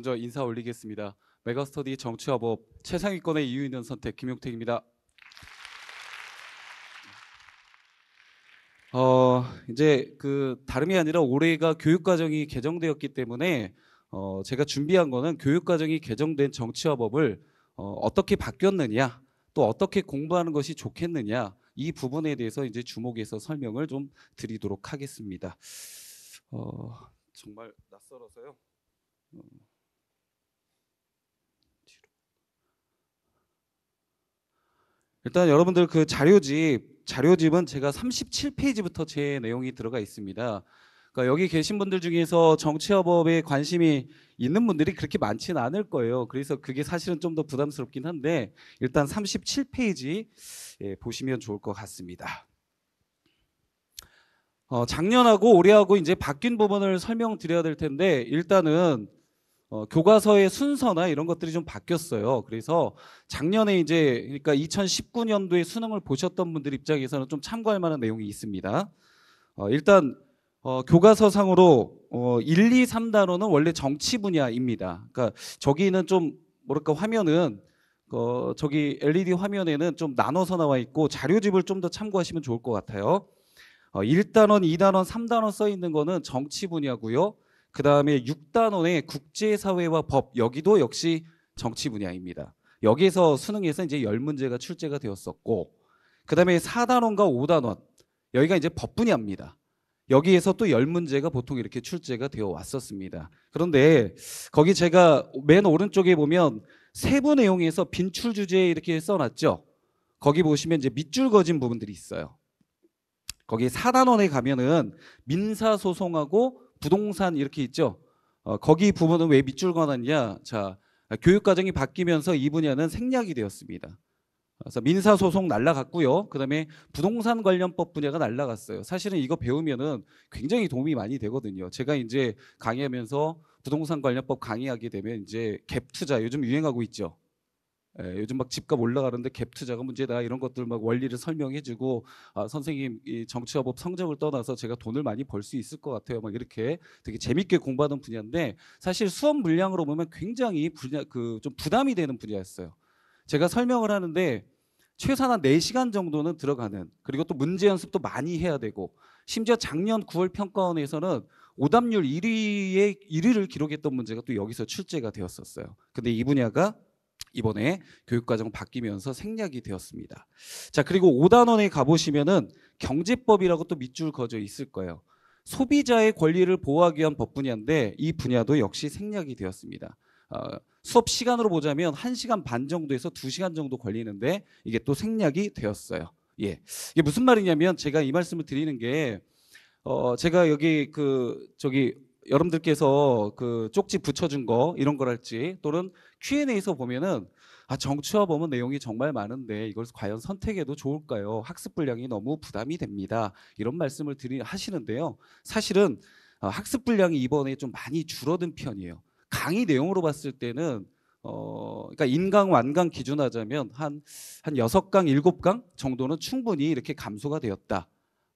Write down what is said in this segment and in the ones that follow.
먼저 인사 올리겠습니다. 메가스터디 정치화법 최상위권의 이유 있는 선택 김용택입니다. 어 이제 그 다름이 아니라 올해가 교육과정이 개정되었기 때문에 어 제가 준비한 거는 교육과정이 개정된 정치화법을 어, 어떻게 바뀌었느냐 또 어떻게 공부하는 것이 좋겠느냐 이 부분에 대해서 이제 주목해서 설명을 좀 드리도록 하겠습니다. 어, 정말 낯설어서요. 어. 일단 여러분들 그 자료집 자료집은 제가 37페이지부터 제 내용이 들어가 있습니다. 그러니까 여기 계신 분들 중에서 정치업법에 관심이 있는 분들이 그렇게 많지는 않을 거예요. 그래서 그게 사실은 좀 더 부담스럽긴 한데 일단 37페이지 예, 보시면 좋을 것 같습니다. 어, 작년하고 올해하고 이제 바뀐 부분을 설명드려야 될 텐데 일단은 어, 교과서의 순서나 이런 것들이 좀 바뀌었어요. 그래서 작년에 이제 그러니까 2019년도에 수능을 보셨던 분들 입장에서는 좀 참고할 만한 내용이 있습니다. 어, 일단 어, 교과서상으로 어, 1, 2, 3단원은 원래 정치 분야입니다. 그러니까 저기는 좀 뭐랄까 화면은 어, 저기 LED 화면에는 좀 나눠서 나와 있고 자료집을 좀 더 참고하시면 좋을 것 같아요. 어, 1단원, 2단원, 3단원 써 있는 거는 정치 분야고요. 그 다음에 6단원의 국제사회와 법 여기도 역시 정치 분야입니다. 여기에서 수능에서 이제 열 문제가 출제가 되었었고 그 다음에 4단원과 5단원 여기가 이제 법 분야입니다. 여기에서 또 열 문제가 보통 이렇게 출제가 되어 왔었습니다. 그런데 거기 제가 맨 오른쪽에 보면 세부 내용에서 빈출 주제 이렇게 써놨죠. 거기 보시면 이제 밑줄 그어진 부분들이 있어요. 거기 4단원에 가면은 민사소송하고 부동산 이렇게 있죠. 어, 거기 부분은 왜 밑줄 그어놨냐? 자, 교육 과정이 바뀌면서 이 분야는 생략이 되었습니다. 그래서 민사 소송 날라갔고요. 그다음에 부동산 관련법 분야가 날라갔어요. 사실은 이거 배우면은 굉장히 도움이 많이 되거든요. 제가 이제 강의하면서 부동산 관련법 강의하게 되면 이제 갭 투자 요즘 유행하고 있죠. 예, 요즘 막 집값 올라가는데 갭 투자가 문제다 이런 것들 막 원리를 설명해주고 아, 선생님 이 정치화법 성적을 떠나서 제가 돈을 많이 벌 수 있을 것 같아요 막 이렇게 되게 재밌게 공부하던 분야인데 사실 수업 물량으로 보면 굉장히 분야 그좀 부담이 되는 분야였어요. 제가 설명을 하는데 최소한 한 4시간 정도는 들어가는 그리고 또 문제 연습도 많이 해야 되고 심지어 작년 9월 평가원에서는 오답률 1위에 1위를 기록했던 문제가 또 여기서 출제가 되었었어요. 근데 이 분야가 이번에 교육과정 바뀌면서 생략이 되었습니다. 자, 그리고 5단원에 가보시면은 경제법이라고 또 밑줄 그져 있을 거예요. 소비자의 권리를 보호하기 위한 법 분야인데 이 분야도 역시 생략이 되었습니다. 어, 수업 시간으로 보자면 1시간 반 정도에서 2시간 정도 걸리는데 이게 또 생략이 되었어요. 예. 이게 무슨 말이냐면 제가 이 말씀을 드리는 게 어, 제가 여기 그 저기 여러분들께서 그 쪽지 붙여준 거 이런 거랄지 또는 Q&A에서 보면은 아 정치와 법은 내용이 정말 많은데 이걸 과연 선택해도 좋을까요? 학습 분량이 너무 부담이 됩니다. 이런 말씀을 드리 하시는데요. 사실은 어, 학습 분량이 이번에 좀 많이 줄어든 편이에요. 강의 내용으로 봤을 때는 어, 그러니까 인강 완강 기준하자면 한 한 여섯 강 일곱 강 정도는 충분히 이렇게 감소가 되었다.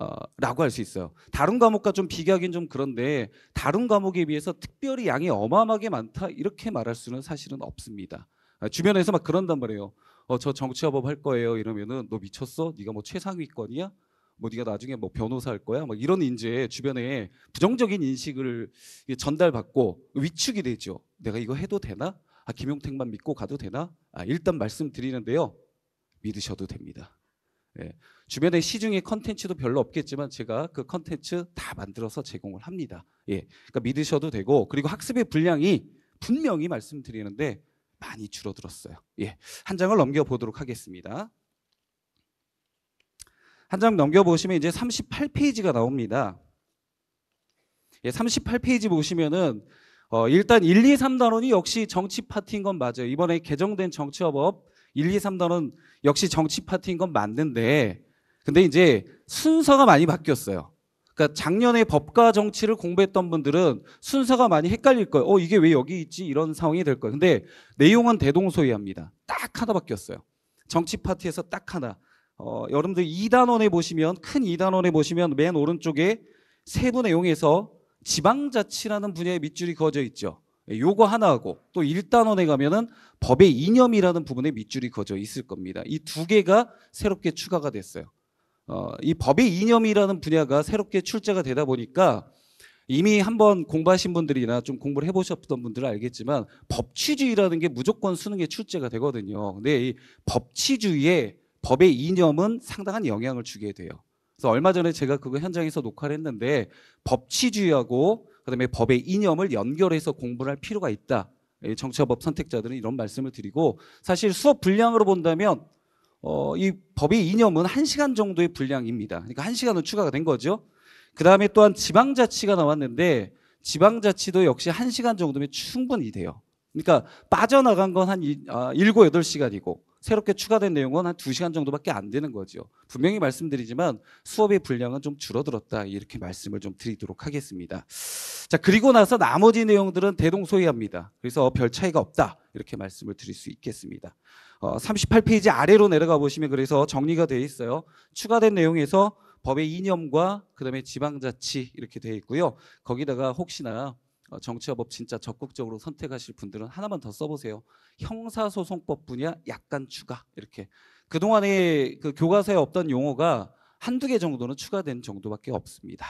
어, 라고 할 수 있어요. 다른 과목과 좀 비교하기는 좀 그런데 다른 과목에 비해서 특별히 양이 어마어마하게 많다 이렇게 말할 수는 사실은 없습니다. 아, 주변에서 막 그런단 말이에요. 어, 저 정치화법 할 거예요 이러면은 너 미쳤어? 네가 뭐 최상위권이야? 뭐 네가 나중에 뭐 변호사 할 거야? 막 이런 인제 주변에 부정적인 인식을 전달받고 위축이 되죠. 내가 이거 해도 되나? 아 김용택만 믿고 가도 되나? 아 일단 말씀드리는데요. 믿으셔도 됩니다. 예, 주변에 시중에 컨텐츠도 별로 없겠지만 제가 그 컨텐츠 다 만들어서 제공을 합니다. 예, 그러니까 믿으셔도 되고 그리고 학습의 분량이 분명히 말씀드리는데 많이 줄어들었어요. 예, 한 장을 넘겨 보도록 하겠습니다. 한 장 넘겨 보시면 이제 38페이지가 나옵니다. 예, 38페이지 보시면은 어, 일단 1, 2, 3단원이 역시 정치 파티인 건 맞아요. 이번에 개정된 정치화법 1, 2, 3단원 역시 정치 파트인 건 맞는데 근데 이제 순서가 많이 바뀌었어요. 그러니까 작년에 법과 정치를 공부했던 분들은 순서가 많이 헷갈릴 거예요. 어, 이게 왜 여기 있지? 이런 상황이 될 거예요. 근데 내용은 대동소이합니다. 딱 하나 바뀌었어요. 정치 파트에서 딱 하나. 어, 여러분들 2단원에 보시면 큰 2단원에 보시면 맨 오른쪽에 세부 내용에서 지방자치라는 분야의 밑줄이 그어져 있죠. 예, 요거 하나하고 또 1단원에 가면은 법의 이념이라는 부분에 밑줄이 그어져 있을 겁니다. 이 두 개가 새롭게 추가가 됐어요. 어, 이 법의 이념이라는 분야가 새롭게 출제가 되다 보니까 이미 한번 공부하신 분들이나 좀 공부를 해보셨던 분들은 알겠지만 법치주의라는 게 무조건 수능에 출제가 되거든요. 근데 이 법치주의에 법의 이념은 상당한 영향을 주게 돼요. 그래서 얼마 전에 제가 그거 현장에서 녹화를 했는데 법치주의하고 그다음에 법의 이념을 연결해서 공부를 할 필요가 있다. 정치화법 선택자들은 이런 말씀을 드리고 사실 수업 분량으로 본다면 어, 이 법의 이념은 한시간 정도의 분량입니다. 그러니까 한시간은 추가가 된 거죠. 그다음에 또한 지방자치가 나왔는데 지방자치도 역시 한시간 정도면 충분히 돼요. 그러니까 빠져나간 건한 아, 일곱 여덟 시간이고 새롭게 추가된 내용은 한2시간 정도밖에 안 되는 거죠. 분명히 말씀드리지만 수업의 분량은 좀 줄어들었다. 이렇게 말씀을 좀 드리도록 하겠습니다. 자, 그리고 나서 나머지 내용들은 대동소이합니다. 그래서 어, 별 차이가 없다. 이렇게 말씀을 드릴 수 있겠습니다. 어, 38페이지 아래로 내려가 보시면 그래서 정리가 되어 있어요. 추가된 내용에서 법의 이념과 그다음에 지방자치 이렇게 되어 있고요. 거기다가 혹시나 어, 정치화법 진짜 적극적으로 선택하실 분들은 하나만 더 써보세요. 형사소송법 분야 약간 추가 이렇게 그동안에 그 교과서에 없던 용어가 한두 개 정도는 추가된 정도밖에 없습니다.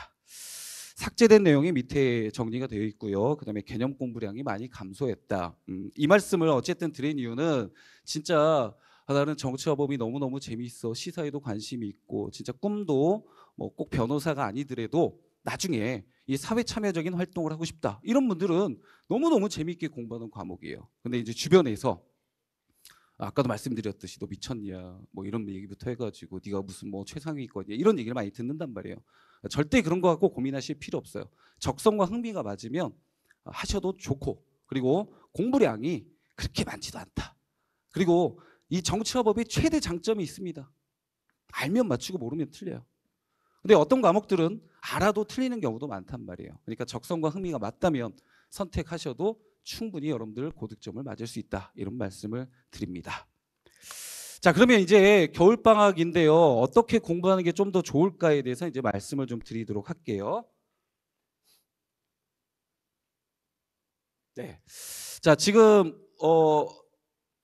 삭제된 내용이 밑에 정리가 되어 있고요. 그다음에 개념 공부량이 많이 감소했다. 음, 이 말씀을 어쨌든 드린 이유는 진짜 아, 나는 정치화법이 너무너무 재미있어 시사에도 관심이 있고 진짜 꿈도 뭐꼭 변호사가 아니더라도 나중에 이 사회 참여적인 활동을 하고 싶다. 이런 분들은 너무너무 재미있게 공부하는 과목이에요. 근데 이제 주변에서 아까도 말씀드렸듯이 너 미쳤냐 뭐 이런 얘기부터 해가지고 네가 무슨 뭐 최상위권이야 이런 얘기를 많이 듣는단 말이에요 절대 그런 거 갖고 고민하실 필요 없어요 적성과 흥미가 맞으면 하셔도 좋고 그리고 공부량이 그렇게 많지도 않다 그리고 이정치화법이 최대 장점이 있습니다 알면 맞추고 모르면 틀려요 근데 어떤 과목들은 알아도 틀리는 경우도 많단 말이에요. 그러니까 적성과 흥미가 맞다면 선택하셔도 충분히 여러분들 고득점을 맞을 수 있다. 이런 말씀을 드립니다. 자, 그러면 이제 겨울방학인데요. 어떻게 공부하는 게 좀 더 좋을까에 대해서 이제 말씀을 좀 드리도록 할게요. 네. 자, 지금, 어,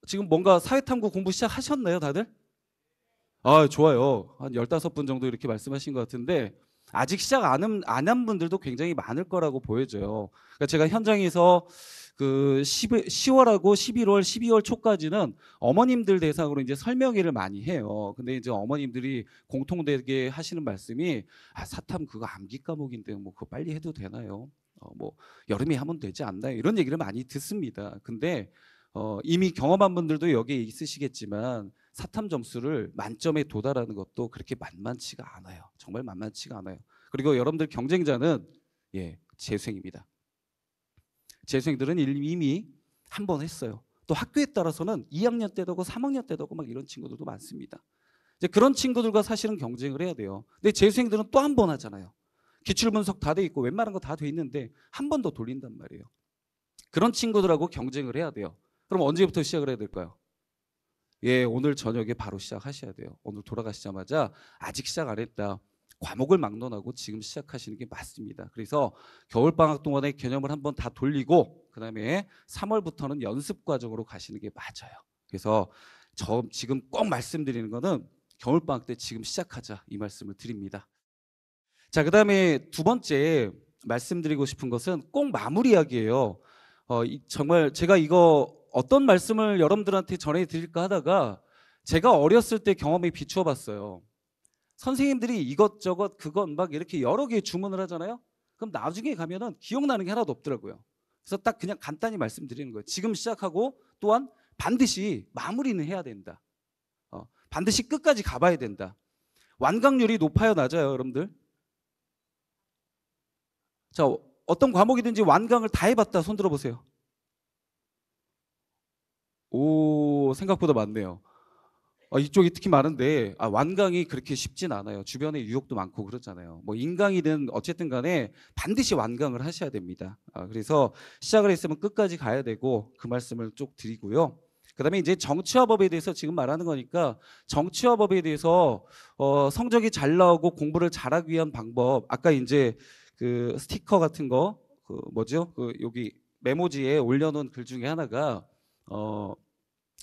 지금 뭔가 사회탐구 공부 시작하셨나요, 다들? 아, 좋아요. 한 15분 정도 이렇게 말씀하신 것 같은데 아직 시작 안 한 안 한 분들도 굉장히 많을 거라고 보여져요. 그러니까 제가 현장에서 그 10, 10월하고 11월, 12월 초까지는 어머님들 대상으로 이제 설명회를 많이 해요. 근데 이제 어머님들이 공통되게 하시는 말씀이 아, 사탐 그거 암기 과목인데 뭐 그거 빨리 해도 되나요? 어, 뭐 여름에 하면 되지 않나요? 이런 얘기를 많이 듣습니다. 근데 어, 이미 경험한 분들도 여기에 있으시겠지만 사탐 점수를 만점에 도달하는 것도 그렇게 만만치가 않아요. 정말 만만치가 않아요. 그리고 여러분들 경쟁자는 예, 재수생입니다. 재수생들은 이미 한 번 했어요. 또 학교에 따라서는 2학년 때도 하고 3학년 때도 하고 막 이런 친구들도 많습니다. 이제 그런 친구들과 사실은 경쟁을 해야 돼요. 근데 재수생들은 또 한 번 하잖아요. 기출 분석 다 돼 있고 웬만한 거 다 돼 있는데 한 번 더 돌린단 말이에요. 그런 친구들하고 경쟁을 해야 돼요. 그럼 언제부터 시작을 해야 될까요? 예, 오늘 저녁에 바로 시작하셔야 돼요. 오늘 돌아가시자마자 아직 시작 안 했다. 과목을 막론하고 지금 시작하시는 게 맞습니다. 그래서 겨울 방학 동안의 개념을 한번 다 돌리고 그다음에 3월부터는 연습 과정으로 가시는 게 맞아요. 그래서 저 지금 꼭 말씀드리는 거는 겨울 방학 때 지금 시작하자 이 말씀을 드립니다. 자, 그다음에 두 번째 말씀드리고 싶은 것은 꼭 마무리하기예요. 어, 이, 정말 제가 이거 어떤 말씀을 여러분들한테 전해드릴까 하다가 제가 어렸을 때 경험에 비추어 봤어요. 선생님들이 이것저것 그것 막 이렇게 여러 개의 주문을 하잖아요. 그럼 나중에 가면은 기억나는 게 하나도 없더라고요. 그래서 딱 그냥 간단히 말씀드리는 거예요. 지금 시작하고 또한 반드시 마무리는 해야 된다. 어, 반드시 끝까지 가봐야 된다. 완강률이 높아요, 낮아요, 여러분들? 자, 어떤 과목이든지 완강을 다 해봤다 손들어 보세요. 오, 생각보다 많네요. 아, 이쪽이 특히 많은데 아, 완강이 그렇게 쉽진 않아요. 주변에 유혹도 많고 그렇잖아요. 뭐 인강이든 어쨌든 간에 반드시 완강을 하셔야 됩니다. 아, 그래서 시작을 했으면 끝까지 가야 되고 그 말씀을 쭉 드리고요. 그다음에 이제 정치화법에 대해서 지금 말하는 거니까 정치화법에 대해서 어, 성적이 잘 나오고 공부를 잘하기 위한 방법 아까 이제 그 스티커 같은 거 그 뭐죠? 그 여기 메모지에 올려놓은 글 중에 하나가 어,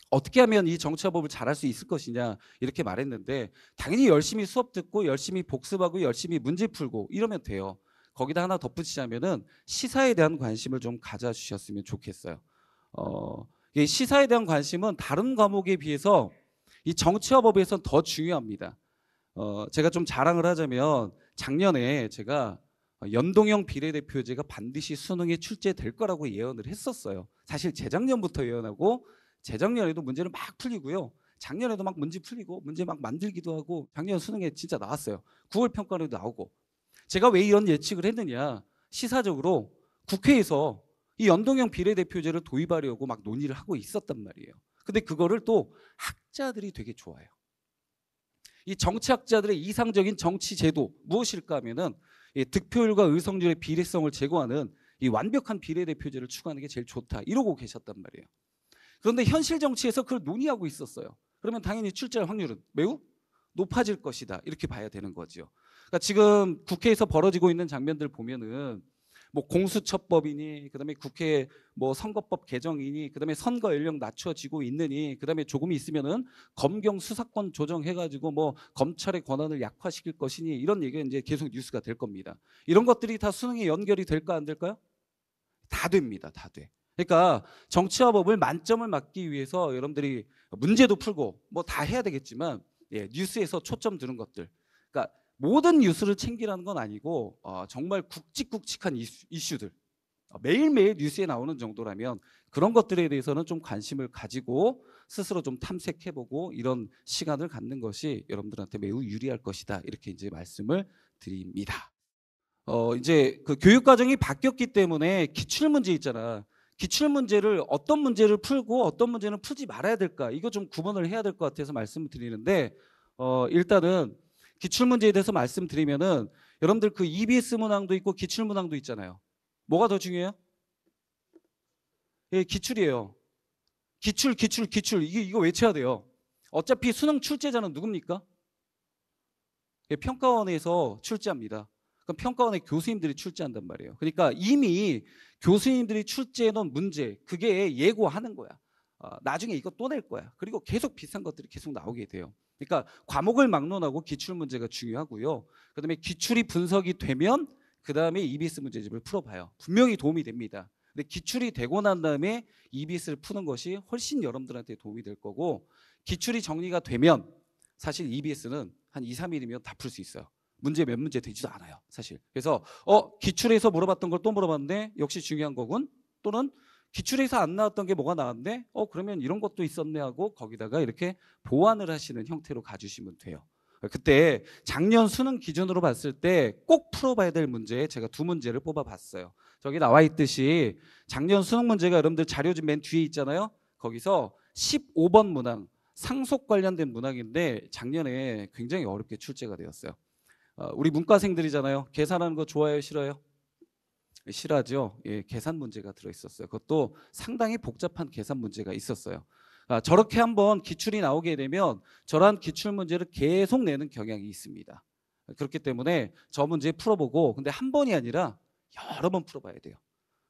어떻게 하면 이 정치화법을 잘할 수 있을 것이냐 이렇게 말했는데 당연히 열심히 수업 듣고 열심히 복습하고 열심히 문제 풀고 이러면 돼요. 거기다 하나 덧붙이자면은 시사에 대한 관심을 좀 가져주셨으면 좋겠어요. 어, 시사에 대한 관심은 다른 과목에 비해서 이 정치화법에선 더 중요합니다. 어, 제가 좀 자랑을 하자면 작년에 제가 어, 연동형 비례대표제가 반드시 수능에 출제될 거라고 예언을 했었어요. 사실 재작년부터 예언하고 재작년에도 문제는 막 풀리고요. 작년에도 막 문제 풀리고 문제 막 만들기도 하고 작년 수능에 진짜 나왔어요. 9월 평가로도 나오고 제가 왜 이런 예측을 했느냐 시사적으로 국회에서 이 연동형 비례대표제를 도입하려고 막 논의를 하고 있었단 말이에요. 근데 그거를 또 학자들이 되게 좋아해요. 이 정치학자들의 이상적인 정치 제도 무엇일까 하면은 이 득표율과 의성률의 비례성을 제거하는이 완벽한 비례대표제를 추구하는 게 제일 좋다 이러고 계셨단 말이에요. 그런데 현실 정치에서 그걸 논의하고 있었어요. 그러면 당연히 출제할 확률은 매우 높아질 것이다 이렇게 봐야 되는 거지요. 그러니까 지금 국회에서 벌어지고 있는 장면들 보면은 뭐 공수처법이니 그다음에 국회 뭐 선거법 개정이니 그다음에 선거 연령 낮춰지고 있느니 그다음에 조금 있으면은 검경 수사권 조정해가지고 뭐 검찰의 권한을 약화시킬 것이니 이런 얘기가 이제 계속 뉴스가 될 겁니다. 이런 것들이 다 수능에 연결이 될까 안 될까요? 다 됩니다. 다 돼. 그러니까 정치와 법을 만점을 맞기 위해서 여러분들이 문제도 풀고 뭐 다 해야 되겠지만 예, 뉴스에서 초점 두는 것들. 그러니까 모든 뉴스를 챙기라는 건 아니고 어, 정말 굵직굵직한 이슈, 이슈들 어, 매일매일 뉴스에 나오는 정도라면 그런 것들에 대해서는 좀 관심을 가지고 스스로 좀 탐색해보고 이런 시간을 갖는 것이 여러분들한테 매우 유리할 것이다 이렇게 이제 말씀을 드립니다. 어 이제 그 교육 과정이 바뀌었기 때문에 기출 문제 있잖아. 기출 문제를 어떤 문제를 풀고 어떤 문제는 풀지 말아야 될까 이거 좀 구분을 해야 될 것 같아서 말씀을 드리는데 어 일단은 기출문제에 대해서 말씀드리면은 여러분들 그 EBS 문항도 있고 기출문항도 있잖아요. 뭐가 더 중요해요? 예, 기출이에요. 기출, 기출, 기출. 이게, 이거 외쳐야 돼요. 어차피 수능 출제자는 누굽니까? 예, 평가원에서 출제합니다. 그럼 평가원의 교수님들이 출제한단 말이에요. 그러니까 이미 교수님들이 출제해놓은 문제, 그게 예고하는 거야. 어, 나중에 이거 또 낼 거야. 그리고 계속 비슷한 것들이 계속 나오게 돼요. 그러니까 과목을 막론하고 기출 문제가 중요하고요. 그다음에 기출이 분석이 되면 그다음에 EBS 문제집을 풀어봐요. 분명히 도움이 됩니다. 근데 기출이 되고 난 다음에 EBS를 푸는 것이 훨씬 여러분들한테 도움이 될 거고 기출이 정리가 되면 사실 EBS는 한 2, 3일이면 다 풀 수 있어요. 문제 몇 문제 되지도 않아요. 사실. 그래서 어 기출에서 물어봤던 걸 또 물어봤는데 역시 중요한 거군 또는 기출에서 안 나왔던 게 뭐가 나왔네? 어, 그러면 이런 것도 있었네 하고 거기다가 이렇게 보완을 하시는 형태로 가주시면 돼요. 그때 작년 수능 기준으로 봤을 때 꼭 풀어봐야 될 문제 제가 두 문제를 뽑아봤어요. 저기 나와 있듯이 작년 수능 문제가 여러분들 자료집 맨 뒤에 있잖아요. 거기서 15번 문항 상속 관련된 문항인데 작년에 굉장히 어렵게 출제가 되었어요. 어, 우리 문과생들이잖아요. 계산하는 거 좋아요, 싫어요? 실화죠. 예, 계산 문제가 들어 있었어요. 그것도 상당히 복잡한 계산 문제가 있었어요. 아, 저렇게 한번 기출이 나오게 되면 저런 기출 문제를 계속 내는 경향이 있습니다. 그렇기 때문에 저 문제 풀어보고 근데 한 번이 아니라 여러 번 풀어봐야 돼요.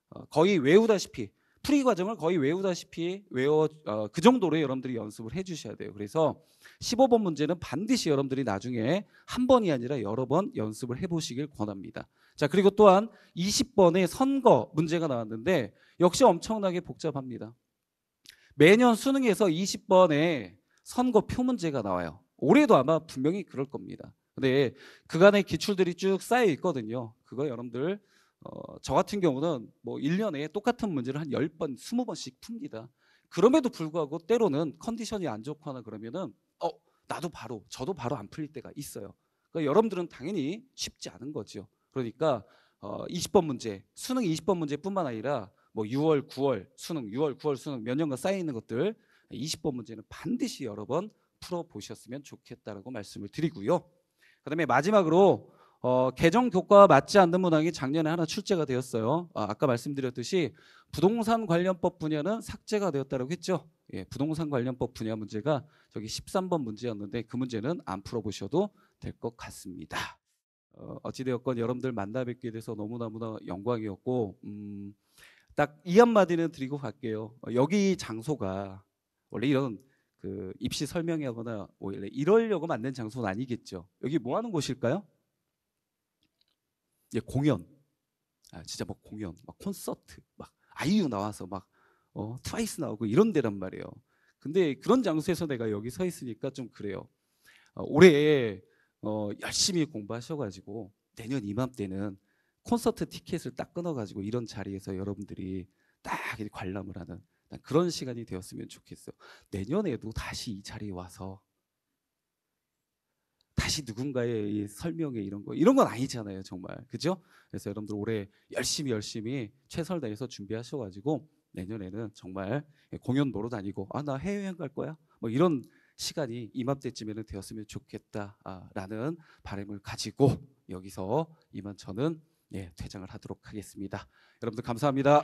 어, 거의 외우다시피 풀이 과정을 거의 외우다시피 외워 어, 그 정도로 여러분들이 연습을 해주셔야 돼요. 그래서 15번 문제는 반드시 여러분들이 나중에 한 번이 아니라 여러 번 연습을 해보시길 권합니다. 자, 그리고 또한 20번의 선거 문제가 나왔는데 역시 엄청나게 복잡합니다. 매년 수능에서 20번의 선거표 문제가 나와요. 올해도 아마 분명히 그럴 겁니다. 근데 그간의 기출들이 쭉 쌓여 있거든요. 그거 여러분들 어, 저 같은 경우는 뭐 1년에 똑같은 문제를 한 10번, 20번씩 풉니다. 그럼에도 불구하고 때로는 컨디션이 안 좋거나 그러면은 어, 나도 바로 저도 바로 안 풀릴 때가 있어요. 그러니까 여러분들은 당연히 쉽지 않은 거지요. 그러니까 어, 20번 문제, 수능 20번 문제뿐만 아니라 뭐 6월, 9월 수능, 6월, 9월 수능 몇 년간 쌓여 있는 것들 20번 문제는 반드시 여러 번 풀어 보셨으면 좋겠다라고 말씀을 드리고요. 그다음에 마지막으로 어, 개정 교과와 맞지 않는 문항이 작년에 하나 출제가 되었어요. 아, 까 말씀드렸듯이 부동산 관련법 분야는 삭제가 되었다고 라 했죠. 예, 부동산 관련법 분야 문제가 저기 13번 문제였는데 그 문제는 안 풀어보셔도 될 것 같습니다. 어, 어찌되었건 여러분들 만나 뵙게 돼서 너무나무나 영광이었고 음, 딱이 한마디는 드리고 갈게요. 어, 여기 장소가 원래 이런 그 입시 설명회거나 원래 뭐 이러려고 만든 장소는 아니겠죠. 여기 뭐 하는 곳일까요? 예, 공연. 아, 진짜 막 공연, 막 콘서트, 막 아이유 나와서 막 어, 트와이스 나오고 이런 데란 말이에요. 근데 그런 장소에서 내가 여기 서 있으니까 좀 그래요. 어, 올해 어, 열심히 공부하셔가지고 내년 이맘때는 콘서트 티켓을 딱 끊어가지고 이런 자리에서 여러분들이 딱 관람을 하는 그런 시간이 되었으면 좋겠어요. 내년에도 다시 이 자리에 와서 다시 누군가의 설명에 이런 거 이런 건 아니잖아요, 정말. 그죠? 그래서 여러분들 올해 열심히 열심히 최선을 다해서 준비하셔 가지고 내년에는 정말 공연 보러 다니고 아, 나 해외여행 갈 거야. 뭐 이런 시간이 이맘때쯤에는 되었으면 좋겠다라는 바람을 가지고 여기서 이만 저는 예, 퇴장을 하도록 하겠습니다. 여러분들 감사합니다.